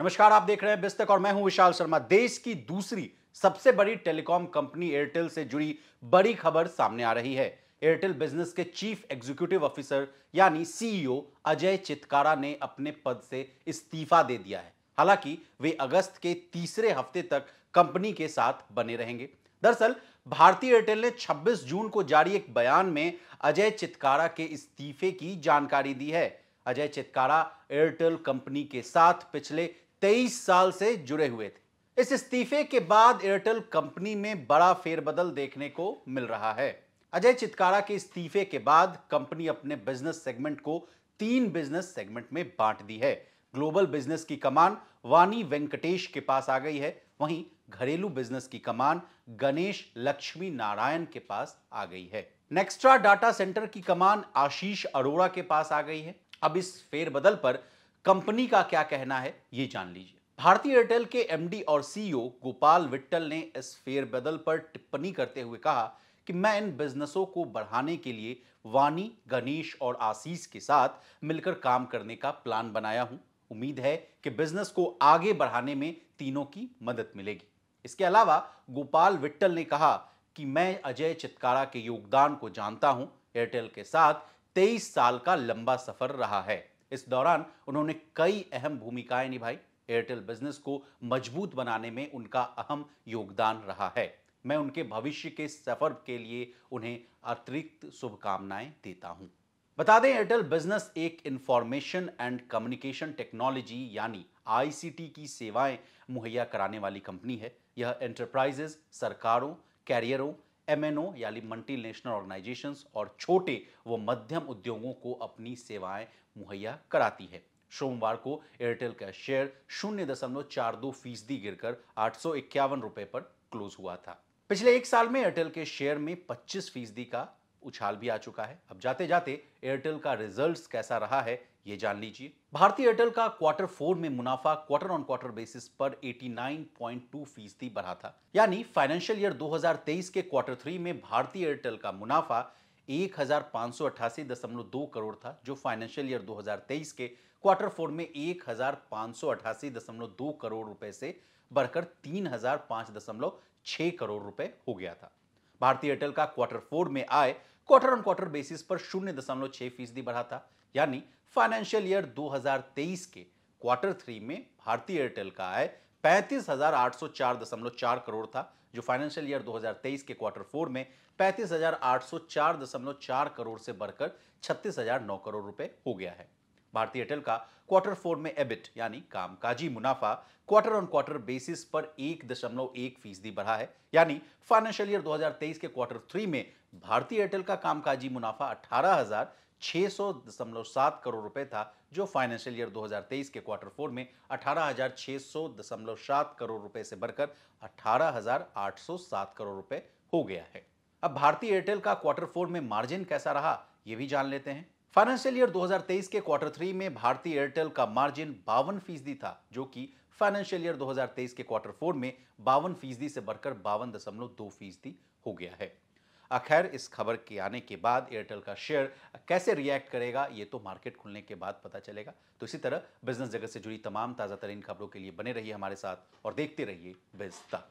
नमस्कार आप देख रहे हैं बिस्तक और मैं हूं विशाल शर्मा देश की दूसरी सबसे बड़ी टेलीकॉम कंपनी एयरटेल से जुड़ी बड़ी खबर सामने आ रही है एयरटेल बिजनेस के चीफ एग्जीक्यूटिव ऑफिसर यानी सीईओ e अजय चितकारा ने अपने पद से इस्तीफा दे दिया है हालांकि वे अगस्त के तीसरे हफ्ते तक कंपनी के साथ बने रहेंगे दरअसल भारतीय एयरटेल ने 26 जून को जारी एक बयान में अजय चितकारा के इस्तीफे की जानकारी दी है अजय चितकारा एयरटेल कंपनी के साथ पिछले तेईस साल से जुड़े हुए थे इस इस्तीफे के बाद एयरटेल कंपनी में बड़ा फेरबदल देखने को मिल रहा है अजय चितकारा के इस्तीफे के बाद कंपनी अपने बिजनेस सेगमेंट को तीन बिजनेस सेगमेंट में बांट दी है ग्लोबल बिजनेस की कमान वानी वेंकटेश के पास आ गई है वहीं घरेलू बिजनेस की कमान गणेश लक्ष्मी नारायण के पास आ गई है नेक्स्ट्रा डाटा सेंटर की कमान आशीष अरोड़ा के पास आ गई है अब इस फेरबदल पर कंपनी का क्या कहना है ये जान लीजिए भारतीय एयरटेल के एमडी और सीईओ e गोपाल विट्टल ने इस फेरबदल पर टिप्पणी करते हुए कहा कि मैं इन बिजनेसों को बढ़ाने के लिए वानी गणेश और आशीष के साथ मिलकर काम करने का प्लान बनाया हूं उम्मीद है कि बिजनेस को आगे बढ़ाने में तीनों की मदद मिलेगी इसके अलावा गोपाल विट्टल ने कहा कि मैं अजय चितकारा के योगदान को जानता हूं एयरटेल के साथ 23 साल का लंबा सफर रहा है इस दौरान उन्होंने कई अहम भूमिकाएं निभाई एयरटेल बिजनेस को मजबूत बनाने में उनका अहम योगदान रहा है मैं उनके भविष्य के सफर के लिए उन्हें अतिरिक्त शुभकामनाएं देता हूं बता दें एयरटेल बिजनेस एक इंफॉर्मेशन एंड कम्युनिकेशन टेक्नोलॉजी यानी आईसीटी की सेवाएं मुहैया कराने वाली कंपनी है यह एंटरप्राइजेस सरकारों कैरियरों एमएनओ यानी मल्टी नेशनल ऑर्गेनाइजेशन और छोटे व मध्यम उद्योगों को अपनी सेवाएं मुहैया कराती है सोमवार को एयरटेल का शेयर शून्य दशमलव चार दो फीसदी गिर आठ सौ इक्यावन रुपए पर क्लोज हुआ था पिछले एक साल में एयरटेल के शेयर में पच्चीस फीसदी का उछाल भी आ चुका है अब जाते जाते एयरटेल का रिजल्ट कैसा रहा है ये जान लीजिए भारतीय एयरटेल का क्वार्टर फोर में मुनाफा क्वार्टर ऑन क्वार्टर बेसिस पर 89.2 फीसदी बढ़ा था यानी फाइनेंशियल ईयर 2023 के क्वार्टर थ्री में भारतीय एयरटेल का मुनाफा एक करोड़ था जो फाइनेंशियल ईयर 2023 के क्वार्टर फोर में एक करोड़ रुपए से बढ़कर तीन करोड़ रुपए हो गया था भारतीय एयरटेल का क्वार्टर फोर में आय क्वार्टर ऑन क्वार्टर बेसिस पर शून्य दशमलव छह फीसदी बढ़ा था यानी फाइनेंशियल ईयर 2023 के क्वार्टर थ्री में भारतीय एयरटेल का आय पैंतीस करोड़ था जो फाइनेंशियल ईयर 2023 के क्वार्टर फोर में पैंतीस करोड़ से बढ़कर 36,009 करोड़ रुपए हो गया है भारतीय एयरटेल का क्वार्टर फोर में एबिट यानी कामकाजी मुनाफा क्वार्टर ऑन क्वार्टर बेसिस पर एक दशमलव एक फीसदी बढ़ा है यानी फाइनेंशियल ईयर 2023 के क्वार्टर थ्री में भारतीय एयरटेल का कामकाजी मुनाफा अठारह करोड़ रुपए था जो फाइनेंशियल ईयर 2023 के क्वार्टर फोर में अठारह करोड़ रुपए से बढ़कर अठारह करोड़ रुपए हो गया है अब भारतीय एयरटेल का क्वार्टर फोर में मार्जिन कैसा रहा यह भी जान लेते हैं फाइनेंशियल ईयर 2023 के क्वार्टर थ्री में भारतीय एयरटेल का मार्जिन बावन फीसदी था जो कि फाइनेंशियल ईयर 2023 के क्वार्टर फोर में बावन फीसदी से बढ़कर बावन दशमलव दो फीसदी हो गया है आखिर इस खबर के आने के बाद एयरटेल का शेयर कैसे रिएक्ट करेगा ये तो मार्केट खुलने के बाद पता चलेगा तो इसी तरह बिजनेस जगत से जुड़ी तमाम ताज़ा तरीन खबरों के लिए बने रहिए हमारे साथ और देखते रहिए बेजता